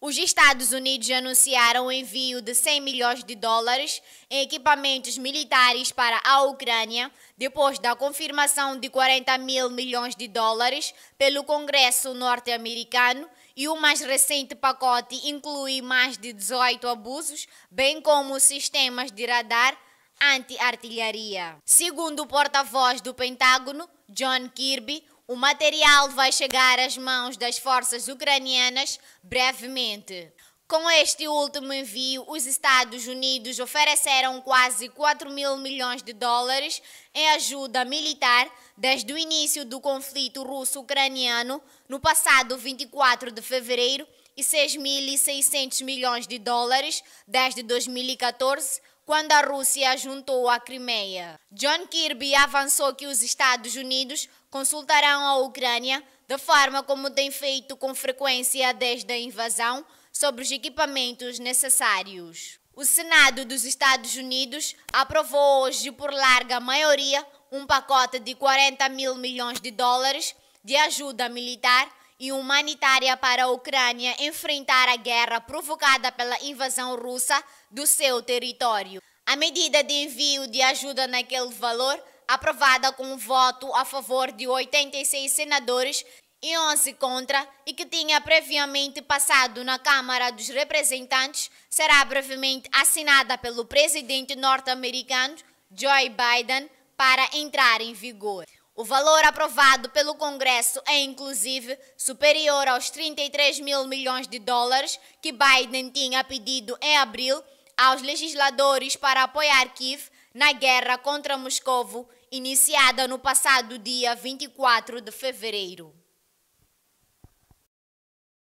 Os Estados Unidos anunciaram o envio de 100 milhões de dólares em equipamentos militares para a Ucrânia, depois da confirmação de 40 mil milhões de dólares pelo Congresso norte-americano, e o mais recente pacote inclui mais de 18 abusos, bem como sistemas de radar anti-artilharia. Segundo o porta-voz do Pentágono, John Kirby, o material vai chegar às mãos das forças ucranianas brevemente. Com este último envio, os Estados Unidos ofereceram quase 4 mil milhões de dólares em ajuda militar desde o início do conflito russo-ucraniano no passado 24 de fevereiro e 6.600 milhões de dólares desde 2014 quando a Rússia juntou a Crimeia. John Kirby avançou que os Estados Unidos consultarão a Ucrânia da forma como tem feito com frequência desde a invasão sobre os equipamentos necessários. O Senado dos Estados Unidos aprovou hoje por larga maioria um pacote de 40 mil milhões de dólares de ajuda militar e humanitária para a Ucrânia enfrentar a guerra provocada pela invasão russa do seu território. A medida de envio de ajuda naquele valor, aprovada com um voto a favor de 86 senadores e 11 contra, e que tinha previamente passado na Câmara dos Representantes, será brevemente assinada pelo presidente norte-americano Joe Biden para entrar em vigor. O valor aprovado pelo Congresso é, inclusive, superior aos 33 mil milhões de dólares que Biden tinha pedido em abril aos legisladores para apoiar Kiev na guerra contra Moscovo, iniciada no passado dia 24 de fevereiro.